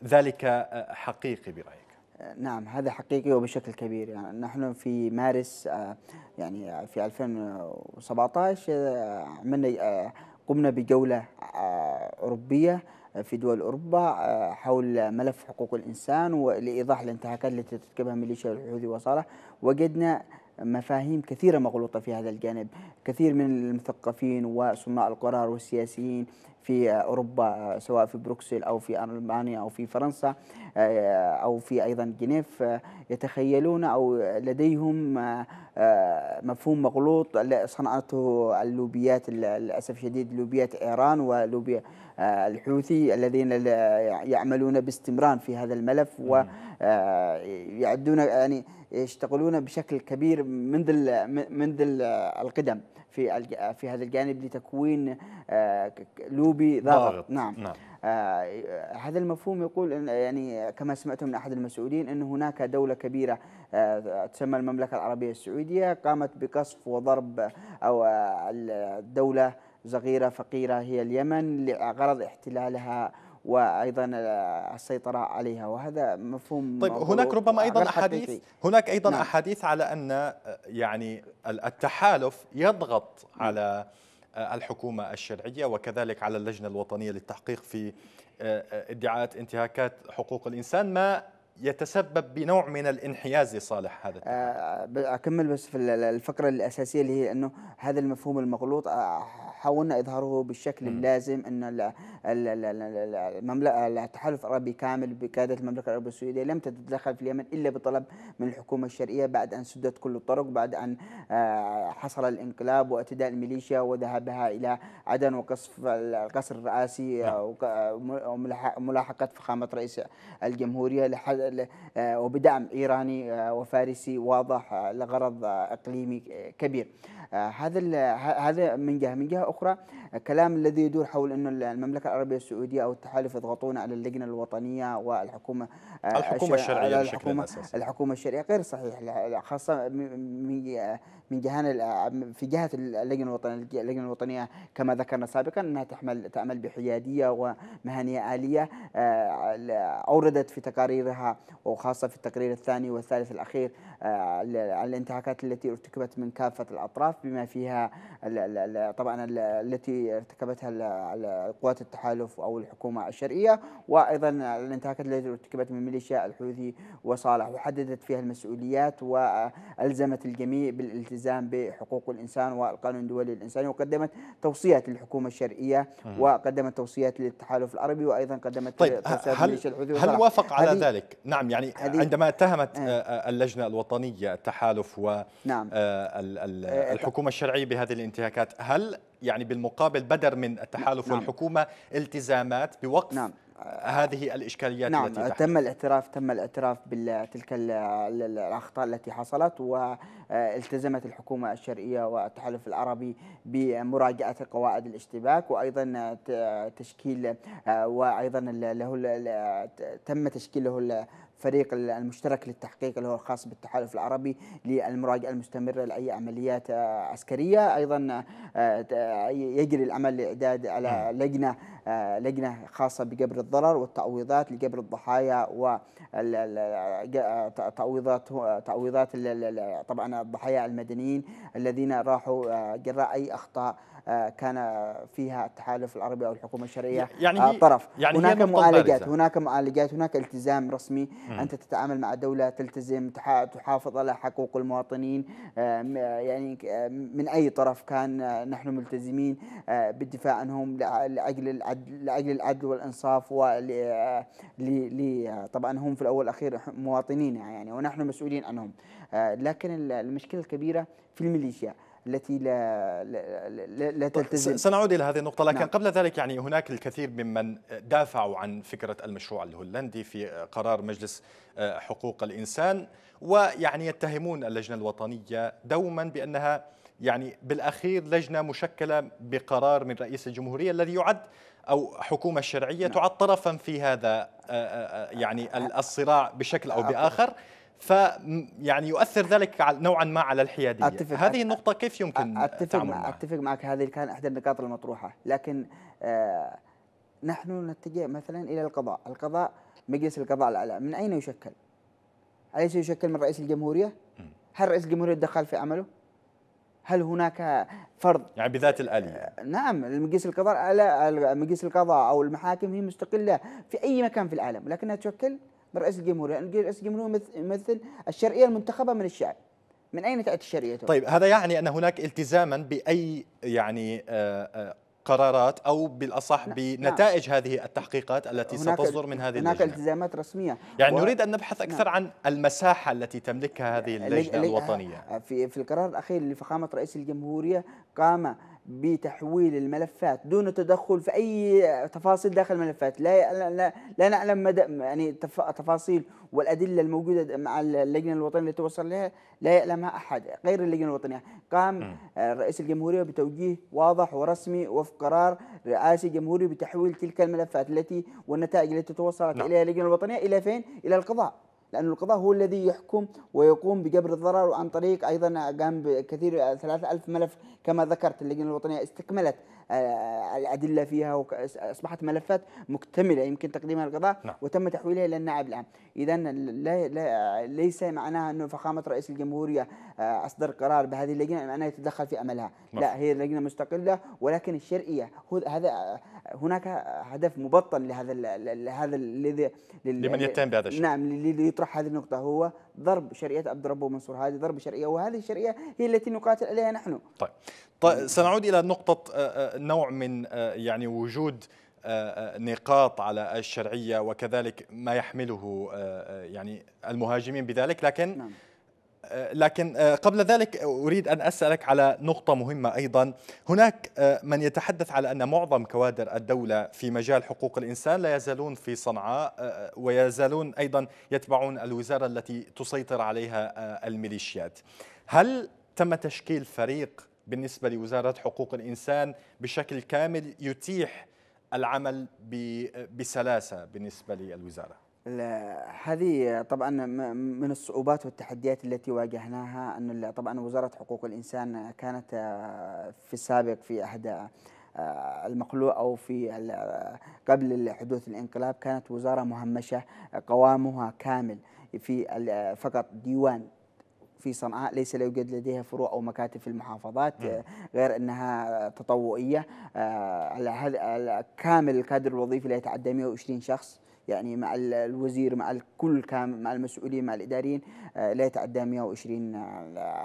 ذلك آه، حقيقي برأيك؟
آه، نعم هذا حقيقي وبشكل كبير يعني نحن في مارس يعني في 2017 عملنا قمنا بجولة أوروبية في دول أوروبا آه، حول ملف حقوق الإنسان ولإيضاح الانتهاكات التي ترتكبها ميليشيا الحوثي وصالح وجدنا مفاهيم كثيرة مغلوطة في هذا الجانب كثير من المثقفين وصناع القرار والسياسيين في أوروبا سواء في بروكسل أو في ألمانيا أو في فرنسا آه، أو في أيضا جنيف آه، يتخيلون أو لديهم آه، مفهوم مغلوط صنعته اللوبيات للأسف الشديد لوبيات إيران ولوبيا الحوثي الذين يعملون باستمرار في هذا الملف ويعدون يعني يشتغلون بشكل كبير منذ منذ القدم في في هذا الجانب لتكوين آه، لوبي ضاغط نعم, نعم. آه هذا المفهوم يقول إن يعني كما سمعتم من احد المسؤولين ان هناك دوله كبيره آه تسمى المملكه العربيه السعوديه قامت بقصف وضرب او آه الدوله صغيره فقيره هي اليمن لغرض احتلالها وايضا آه، السيطره عليها وهذا مفهوم طيب هناك ربما آه، ايضا احاديث
هناك ايضا نعم. احاديث على ان آه، يعني التحالف يضغط نعم. على الحكومه الشرعيه وكذلك على اللجنه الوطنيه للتحقيق في ادعاءات انتهاكات حقوق الانسان ما يتسبب بنوع من الانحياز لصالح هذا
التحالف. اكمل بس في الفقره الاساسيه اللي هي انه هذا المفهوم المغلوط حاولنا اظهاره بالشكل اللازم ان المملكه التحالف العربي كامل بقياده المملكه العربيه السعوديه لم تتدخل في اليمن الا بطلب من الحكومه الشرعيه بعد ان سدت كل الطرق بعد ان آه، حصل الانقلاب واعتداء الميليشيا وذهابها الى عدن وقصف القصر الرئاسي آه، نعم. وملاحقه آه، فخامه رئيس الجمهوريه وبدعم ايراني وفارسي واضح لغرض اقليمي كبير هذا هذا من جهه من جهه أخرى الكلام الذي يدور حول أن المملكة العربية السعودية أو التحالف يضغطون على اللجنة الوطنية والحكومة آه، الحكومة الشرعية بشكل الحكومة, الحكومة الشرعية غير صحيح خاصة من جهة آه، في جهة اللجنة الوطنية اللجنة الوطنية كما ذكرنا سابقا أنها تحمل تعمل بحيادية ومهنية آلية آه، أوردت في تقاريرها وخاصة في التقرير الثاني والثالث الأخير الانتهاكات التي ارتكبت من كافة الأطراف بما فيها طبعا التي ارتكبتها قوات التحالف أو الحكومة الشرعية وأيضا الانتهاكات التي ارتكبت من ميليشيا الحوثي وصالح وحددت فيها المسؤوليات وألزمت الجميع بالالتزام بحقوق الإنسان والقانون الدولي الإنساني وقدمت توصيات للحكومة الشرعية وقدمت توصيات للتحالف العربي وأيضا قدمت طيب توصيات هل, هل وصالح. وافق على ذلك؟
نعم يعني عندما اتهمت إيه. آه، آه، اللجنة الوطنية الوطنية التحالف والحكومة نعم. آه، آه، الشرعية بهذه الانتهاكات هل يعني بالمقابل بدر من التحالف نعم. والحكومة التزامات بوقف نعم. هذه الإشكاليات نعم التي تحدث. تم
الاعتراف تم الاعتراف بتلك الأخطاء التي حصلت والتزمت آه، الحكومة الشرعية والتحالف العربي بمراجعة قواعد الاشتباك وأيضا تشكيل وأيضا له تم تشكيل له الفريق المشترك للتحقيق اللي هو الخاص بالتحالف العربي للمراجعة المستمرة لأي عمليات آه، عسكرية أيضا آه، آه، يجري العمل لإعداد على نعم. لجنة لجنة خاصة بقبر الضرر والتعويضات لقبر الضحايا و تعويضات تعويضات طبعا الضحايا المدنيين الذين راحوا جراء أي أخطاء آه، كان فيها التحالف العربي او الحكومه الشرعيه يعني آه، طرف يعني هناك معالجات هناك معالجات هناك التزام رسمي م. انت تتعامل مع دوله تلتزم تحافظ على حقوق المواطنين آه، يعني من اي طرف كان نحن ملتزمين بالدفاع عنهم لاجل العدل لاجل العدل والانصاف و طبعا هم في الاول والاخير مواطنين يعني ونحن مسؤولين عنهم لكن المشكله الكبيره في الميليشيا التي لا لا, لا, تلتزم سنعود
الى هذه النقطه لكن نعم. قبل ذلك يعني هناك الكثير ممن دافعوا عن فكره المشروع الهولندي في قرار مجلس آه، حقوق الانسان ويعني يتهمون اللجنه الوطنيه دوما بانها يعني بالاخير لجنه مشكله بقرار من رئيس الجمهوريه الذي يعد او حكومه الشرعيه نعم. تعد طرفا في هذا آه، آه، يعني الصراع بشكل او باخر يعني يؤثر ذلك نوعا ما على الحياديه أتفق هذه
النقطه كيف يمكن اتفق معها؟ اتفق معك هذه كان احدى النقاط المطروحه لكن آه نحن نتجه مثلا الى القضاء القضاء مجلس القضاء الاعلى من اين يشكل اليس يشكل من رئيس الجمهوريه هل رئيس الجمهوريه دخل في عمله هل هناك فرض
يعني بذات الآلية آه،
نعم مجلس القضاء مجلس القضاء أو المحاكم هي مستقلة في أي مكان في العالم لكنها تشكل من رئيس الجمهوريه، رئيس الجمهوريه يمثل الشرعيه المنتخبه من الشعب. من اين تاتي الشرعيه؟ طيب هذا
يعني ان هناك التزاما باي يعني آه، آه، قرارات او بالاصح نعم. بنتائج نعم. هذه التحقيقات التي ستصدر من هذه هناك اللجنه هناك
التزامات رسميه يعني و... نريد ان نبحث نعم. اكثر نعم.
عن المساحه التي تملكها هذه اللجنه الوطنيه
في في القرار الاخير لفخامه رئيس الجمهوريه قام بتحويل الملفات دون تدخل في اي تفاصيل داخل الملفات لا لا, لا نعلم مدى يعني تفاصيل والادله الموجوده مع اللجنه الوطنيه التي توصل لها لا يعلمها احد غير اللجنه الوطنيه قام آه، رئيس الجمهوريه بتوجيه واضح ورسمي وفق قرار رئاسي جمهوري بتحويل تلك الملفات التي والنتائج التي توصلت نعم. اليها اللجنه الوطنيه الى فين الى القضاء لأن القضاء هو الذي يحكم ويقوم بجبر الضرر وعن طريق أيضا قام بكثير ثلاثة ألف ملف كما ذكرت اللجنة الوطنية استكملت آه، الأدلة فيها وأصبحت ملفات مكتملة يمكن تقديمها للقضاء نعم. وتم تحويلها إلى النائب العام إذا لا, لا ليس معناها أنه فخامة رئيس الجمهورية آه، أصدر قرار بهذه اللجنة معناها يتدخل في أملها نعم. لا هي لجنة مستقلة ولكن الشرعية هذا هناك هدف مبطن لهذا لهذا الذي لمن يتهم بهذا الشيء نعم يطرح هذه النقطة هو ضرب شرعية عبد ربه منصور هذه ضرب شرعية وهذه الشرعية هي التي نقاتل عليها نحن طيب,
طيب سنعود إلى نقطة آه، آه، نوع من آه، يعني وجود نقاط على الشرعية وكذلك ما يحمله يعني المهاجمين بذلك لكن نعم. آه، لكن آه، قبل ذلك أريد أن أسألك على نقطة مهمة أيضا هناك آه، من يتحدث على أن معظم كوادر الدولة في مجال حقوق الإنسان لا يزالون في صنعاء ويزالون أيضا يتبعون الوزارة التي تسيطر عليها الميليشيات هل تم تشكيل فريق بالنسبة لوزارة حقوق الإنسان بشكل كامل يتيح العمل بسلاسة بالنسبة للوزارة
هذه طبعا من الصعوبات والتحديات التي واجهناها أن طبعا وزارة حقوق الإنسان كانت آه، في السابق في أحد آه، المقلوع أو في قبل حدوث الانقلاب كانت وزارة مهمشة قوامها كامل في فقط ديوان في صنعاء ليس يوجد لديها فروع او مكاتب في المحافظات نعم. غير انها تطوعيه آه، كامل الكادر الوظيفي لا يتعدى 120 شخص يعني مع الوزير مع الكل كان مع المسؤولين مع الاداريين لا يتعدى 120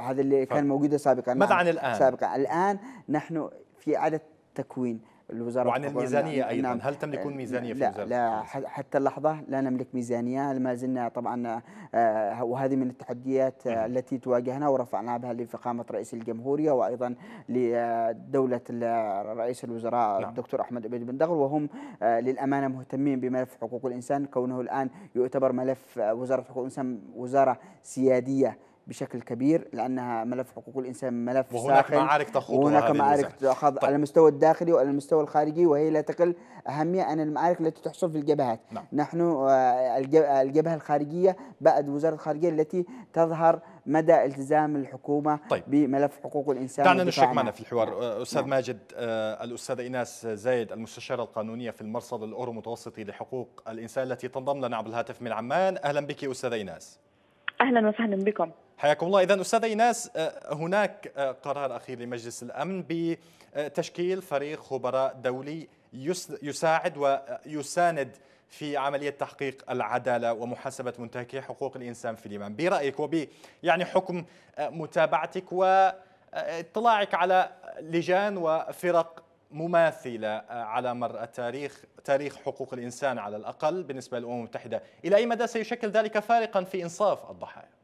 هذا اللي كان موجوده سابقا ماذا نعم، عن الان؟ سابقا الان نحن في اعاده تكوين الوزارة وعن الميزانية نعم. أيضا نعم. هل تملكون آه، ميزانية في لا الوزارة؟ لا حتى اللحظة لا نملك ميزانية ما زلنا طبعا آه، وهذه من التحديات آه، التي تواجهنا ورفعناها بها لفخامة رئيس الجمهورية وأيضا لدولة رئيس الوزراء نعم. الدكتور أحمد عبيد بن دغل وهم للأمانة مهتمين بملف حقوق الإنسان كونه الآن يعتبر ملف وزارة حقوق الإنسان وزارة سيادية بشكل كبير لانها ملف حقوق الانسان ملف وهناك معارك تخوضها وهناك معارك تخوض طيب. على المستوى الداخلي وعلى المستوى الخارجي وهي لا تقل اهميه عن المعارك التي تحصل في الجبهات نعم. نحن آه، الجبهه الخارجيه بعد وزاره الخارجيه التي تظهر مدى التزام الحكومه طيب. بملف حقوق الانسان دعنا نشرك معنا في
الحوار استاذ نعم. ماجد آه، الاستاذه ايناس زايد المستشاره القانونيه في المرصد الاورو متوسطي لحقوق الانسان التي تنضم لنا عبر الهاتف من عمان اهلا بك استاذه ايناس اهلا وسهلا بكم حياكم الله اذا استاذ ايناس آه، هناك آه، قرار اخير لمجلس الامن بتشكيل آه، فريق خبراء دولي يساعد ويساند في عملية تحقيق العدالة ومحاسبة منتهكي حقوق الإنسان في اليمن برأيك وب يعني حكم متابعتك واطلاعك على لجان وفرق مماثلة على مر التاريخ تاريخ حقوق الإنسان على الأقل بالنسبة للأمم المتحدة إلى أي مدى سيشكل ذلك فارقا في إنصاف الضحايا؟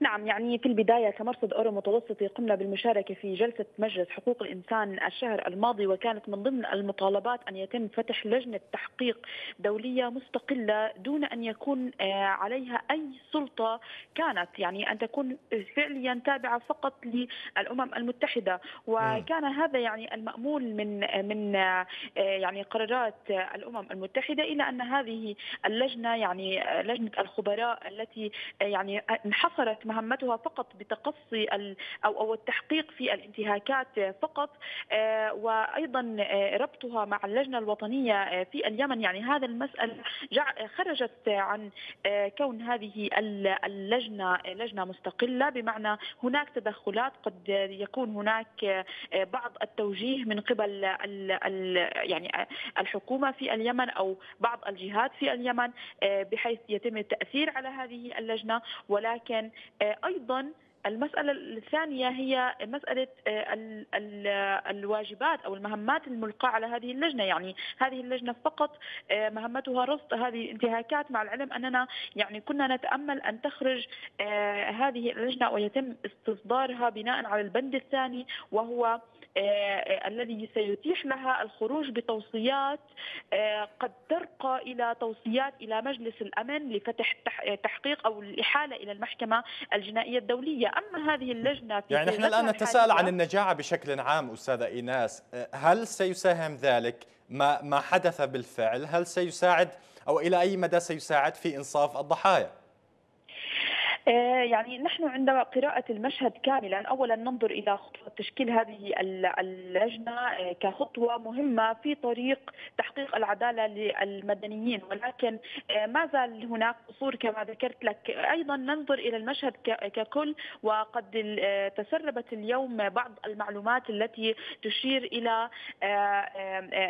نعم
يعني في البداية كمرصد أورو متوسطي قمنا بالمشاركة في جلسة مجلس حقوق الإنسان الشهر الماضي وكانت من ضمن المطالبات أن يتم فتح لجنة تحقيق دولية مستقلة دون أن يكون آه، عليها أي سلطة كانت يعني أن تكون فعليا تابعة فقط للأمم المتحدة وكان هذا يعني المأمول من آه، من آه، يعني قرارات الأمم المتحدة إلى أن هذه اللجنة يعني لجنة الخبراء التي يعني انحصرت مهمتها فقط بتقصي او او التحقيق في الانتهاكات فقط آه، وايضا آه، ربطها مع اللجنه الوطنيه آه، في اليمن يعني هذا المساله خرجت عن كون هذه اللجنه لجنه مستقله بمعنى هناك تدخلات قد يكون هناك بعض التوجيه من قبل يعني الحكومه في اليمن او بعض الجهات في اليمن بحيث يتم التاثير على هذه اللجنه ولكن آه، ايضا المسألة الثانية هي مسألة آه، الواجبات أو المهمات الملقاة على هذه اللجنة يعني هذه اللجنة فقط آه، مهمتها رصد هذه الانتهاكات مع العلم أننا يعني كنا نتأمل أن تخرج هذه اللجنة ويتم استصدارها بناء على البند الثاني وهو آه، آه، الذي سيتيح لها الخروج بتوصيات آه، قد ترقى الى توصيات الى مجلس الامن لفتح تحقيق او الاحاله الى المحكمه الجنائيه الدوليه، اما هذه اللجنه في يعني نحن الان نتساءل عن
النجاعه بشكل عام استاذه ايناس، هل سيساهم ذلك ما ما حدث بالفعل؟ هل سيساعد او الى اي مدى سيساعد في انصاف الضحايا؟
آه، يعني نحن عند قراءة المشهد كاملا أولا ننظر إلى خطوة تشكيل هذه اللجنة آه، كخطوة مهمة في طريق تحقيق العدالة للمدنيين ولكن آه، ما زال هناك قصور كما ذكرت لك أيضا ننظر إلى المشهد ككل وقد تسربت اليوم بعض المعلومات التي تشير إلى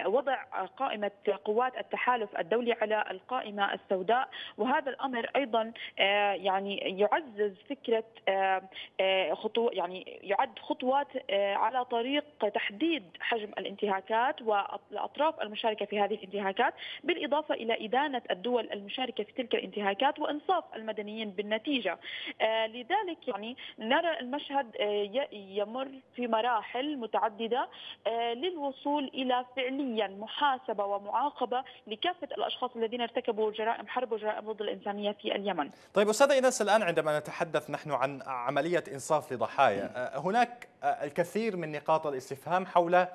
وضع قائمة قوات التحالف الدولي على القائمة السوداء وهذا الأمر أيضا يعني يعزز فكره آه، آه، خطو يعني يعد خطوات آه، على طريق تحديد حجم الانتهاكات والاطراف المشاركه في هذه الانتهاكات بالاضافه الى ادانه الدول المشاركه في تلك الانتهاكات وانصاف المدنيين بالنتيجه لذلك يعني نرى المشهد يمر في مراحل متعدده للوصول الى فعليا محاسبه ومعاقبه لكافه الاشخاص الذين ارتكبوا جرائم حرب وجرائم ضد الانسانيه في اليمن.
طيب استاذه ايناس الان عندما نتحدث نحن عن عملية إنصاف لضحايا آه، هناك آه، الكثير من نقاط الاستفهام حول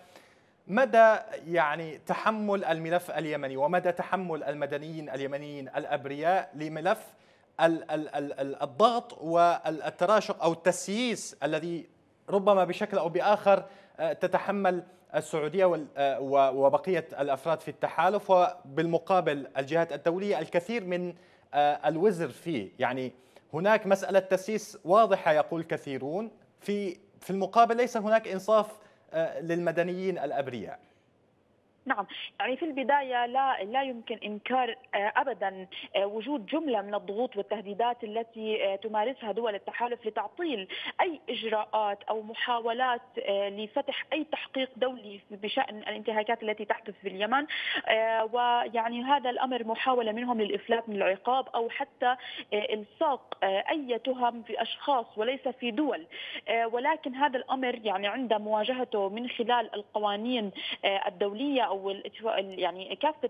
مدى يعني تحمل الملف اليمني ومدى تحمل المدنيين اليمنيين الأبرياء لملف الضغط والتراشق أو التسييس الذي ربما بشكل أو بآخر آه، تتحمل السعودية وبقية الأفراد في التحالف وبالمقابل الجهات الدولية الكثير من الوزر فيه يعني هناك مسألة تسييس واضحة يقول كثيرون في في المقابل ليس هناك إنصاف آه، للمدنيين الأبرياء
نعم يعني في البداية لا لا يمكن إنكار آه، أبدا آه، وجود جملة من الضغوط والتهديدات التي آه، تمارسها دول التحالف لتعطيل أي إجراءات أو محاولات لفتح أي تحقيق دولي بشأن الانتهاكات التي تحدث في اليمن ويعني هذا الأمر محاولة منهم للإفلات من العقاب أو حتى إلصاق أي تهم في أشخاص وليس في دول ولكن هذا الأمر يعني عند مواجهته من خلال القوانين الدولية او يعني كافه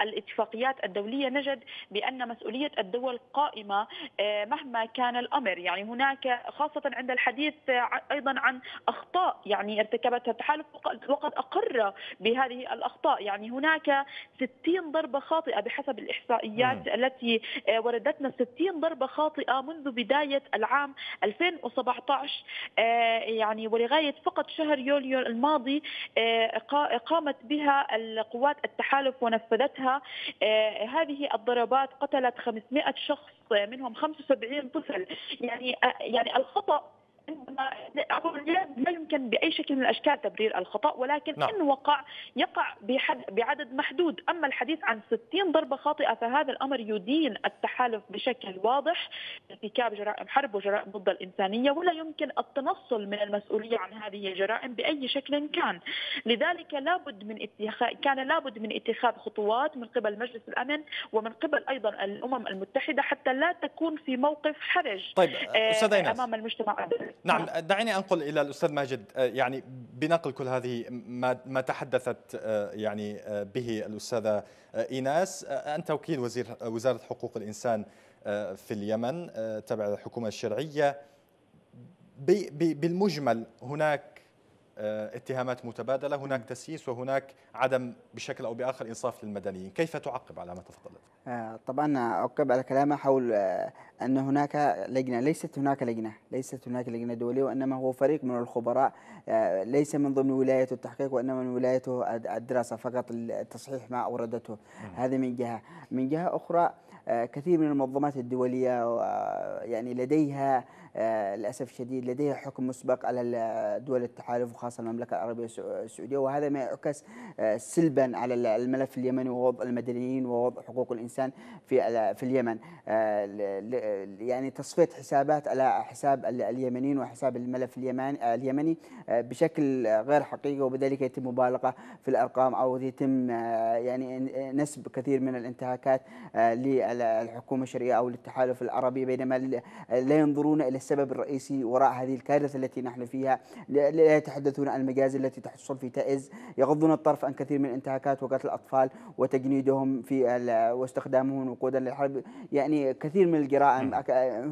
الاتفاقيات الدوليه نجد بان مسؤوليه الدول قائمه آه، مهما كان الامر يعني هناك خاصه عند الحديث آه، ايضا عن اخطاء يعني ارتكبتها التحالف وقد اقر بهذه الاخطاء يعني هناك 60 ضربه خاطئه بحسب الاحصائيات التي آه، وردتنا 60 ضربه خاطئه منذ بدايه العام 2017 يعني ولغايه فقط شهر يوليو الماضي قامت بها القوات التحالف ونفذتها آه، هذه الضربات قتلت 500 شخص منهم 75 طفل يعني آه، يعني الخطأ لا يمكن باي شكل من الاشكال تبرير الخطا ولكن نعم. ان وقع يقع بحد بعدد محدود اما الحديث عن 60 ضربه خاطئه فهذا الامر يدين التحالف بشكل واضح ارتكاب جرائم حرب وجرائم ضد الانسانيه ولا يمكن التنصل من المسؤوليه عن هذه الجرائم باي شكل كان لذلك لابد من اتخاذ كان لابد من اتخاذ خطوات من قبل مجلس الامن ومن قبل ايضا الامم المتحده حتى لا تكون في موقف حرج طيب. آه، امام المجتمع الدولي
نعم،, نعم دعيني انقل الى الاستاذ ماجد آه، يعني بنقل كل هذه ما ما تحدثت آه، يعني آه، به الاستاذه ايناس انت وكيل وزير وزاره حقوق الانسان في اليمن تبع الحكومه الشرعيه بالمجمل هناك اتهامات متبادله هناك تسييس وهناك عدم بشكل او باخر انصاف للمدنيين كيف تعقب على ما تفضلت
آه، طبعا أعقب على كلامه حول آه، أن هناك لجنة ليست هناك لجنة ليست هناك لجنة دولية وإنما هو فريق من الخبراء آه، ليس من ضمن ولايته التحقيق وإنما من ولايته الدراسة فقط التصحيح ما أوردته هذه من جهة من جهة أخرى كثير من المنظمات الدولية يعني لديها للأسف الشديد لديها حكم مسبق على دول التحالف وخاصة المملكة العربية السعودية وهذا ما يعكس سلبا على الملف اليمني ووضع المدنيين ووضع حقوق الإنسان الانسان في في اليمن آه، يعني تصفيه حسابات على حساب اليمنيين وحساب الملف آه، اليمني اليمني آه، بشكل غير حقيقي وبذلك يتم مبالغه في الارقام او يتم يعني نسب كثير من الانتهاكات للحكومه الشرعيه او للتحالف العربي بينما لا ينظرون الى السبب الرئيسي وراء هذه الكارثه التي نحن فيها لا يتحدثون عن المجازر التي تحصل في تائز يغضون الطرف عن كثير من الانتهاكات وقتل الاطفال وتجنيدهم في واستخدام يستخدمون وقودا للحرب يعني كثير من الجرائم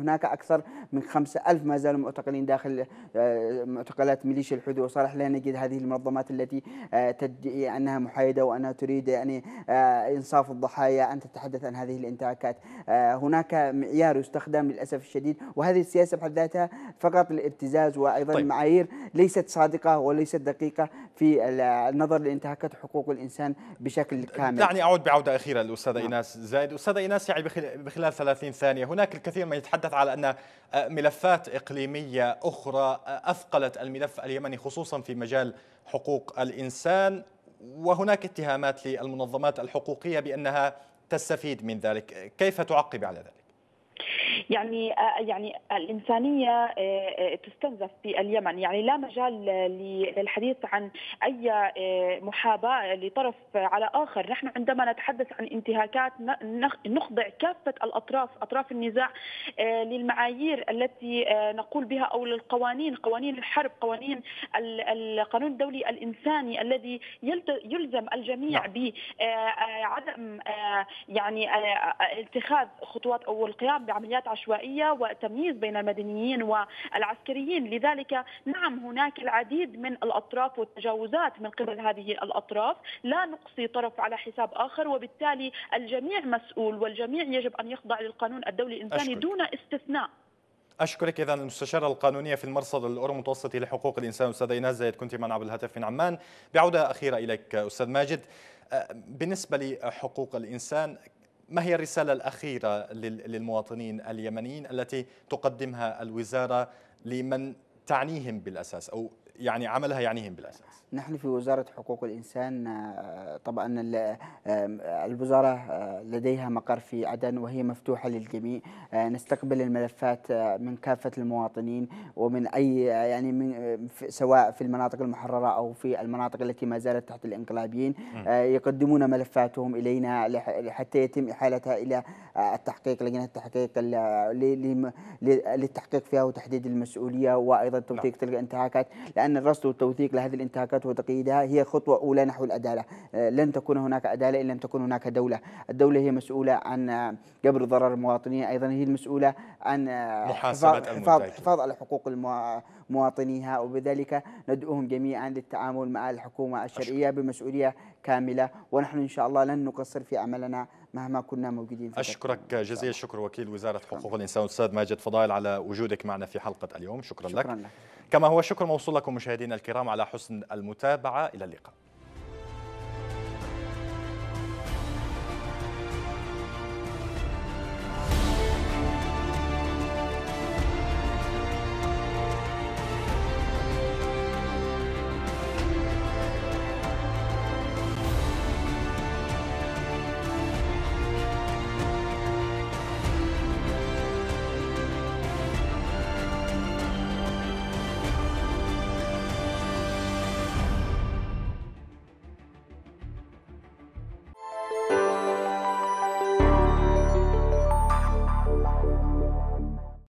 هناك أكثر من خمسة ألف ما زالوا معتقلين داخل آه، معتقلات ميليشيا الحوثي وصالح لا نجد هذه المنظمات التي آه، تدعي أنها محايدة وأنها تريد يعني آه، إنصاف الضحايا أن تتحدث عن هذه الانتهاكات هناك معيار يستخدم للأسف الشديد وهذه السياسة بحد ذاتها فقط الابتزاز وأيضا طيب. معايير ليست صادقة وليست دقيقة في النظر لانتهاكات حقوق الإنسان بشكل كامل دعني
أعود بعودة أخيرة للاستاذه نعم. إيناس زايد أستاذ إيناس يعني بخلال 30 ثانية هناك الكثير من يتحدث على أن ملفات إقليمية أخرى أثقلت الملف اليمني خصوصا في مجال حقوق الإنسان وهناك اتهامات للمنظمات الحقوقية بأنها تستفيد من ذلك كيف تعقب على ذلك؟
يعني آه، يعني الانسانيه آه، آه، تستنزف في اليمن يعني لا مجال للحديث عن اي محاباه لطرف على اخر نحن عندما نتحدث عن انتهاكات نخضع كافه الاطراف اطراف النزاع للمعايير التي نقول بها او للقوانين قوانين الحرب قوانين القانون الدولي الانساني الذي يلزم الجميع نعم. بعدم يعني اتخاذ خطوات او القيام بعمليات اعتقالات عشوائية وتمييز بين المدنيين والعسكريين لذلك نعم هناك العديد من الأطراف والتجاوزات من قبل هذه الأطراف لا نقصي طرف على حساب آخر وبالتالي الجميع مسؤول والجميع يجب أن يخضع للقانون الدولي الإنساني دون استثناء
أشكرك إذا المستشارة القانونية في المرصد الأورو المتوسطي لحقوق الإنسان أستاذة إيناس زايد كنت معنا عبر الهاتف من عمان بعودة أخيرة إليك أستاذ ماجد أه، بالنسبة لحقوق الإنسان ما هي الرسالة الأخيرة للمواطنين اليمنيين التي تقدمها الوزارة لمن تعنيهم بالأساس أو يعني عملها يعنيهم بالاساس؟
نحن في وزاره حقوق الانسان آه، طبعا آه، الوزاره آه، لديها مقر في عدن وهي مفتوحه للجميع نستقبل الملفات من كافه المواطنين ومن اي يعني من سواء في المناطق المحرره او في المناطق التي ما زالت تحت الانقلابيين يقدمون ملفاتهم الينا حتى يتم احالتها الى التحقيق لجنه التحقيق للتحقيق فيها وتحديد المسؤوليه وايضا توثيق نعم. تلك الانتهاكات لان الرصد والتوثيق لهذه الانتهاكات وتقييدها هي خطوة أولى نحو العدالة آه، لن تكون هناك عدالة إن لم تكون هناك دولة الدولة هي مسؤولة عن آه، جبر ضرر المواطنين أيضا هي المسؤولة عن آه، محاسبة حفاظ, حفاظ على حقوق مواطنيها وبذلك ندعوهم جميعا للتعامل مع الحكومة الشرعية بمسؤولية كاملة ونحن إن شاء الله لن نقصر في عملنا مهما كنا موجودين
أشكرك جزيل الشكر وكيل وزارة حقوق الإنسان أستاذ ماجد فضائل على وجودك معنا في حلقة اليوم شكرا, شكرا لك. لك كما هو شكر موصول لكم مشاهدينا الكرام على حسن المتابعة إلى اللقاء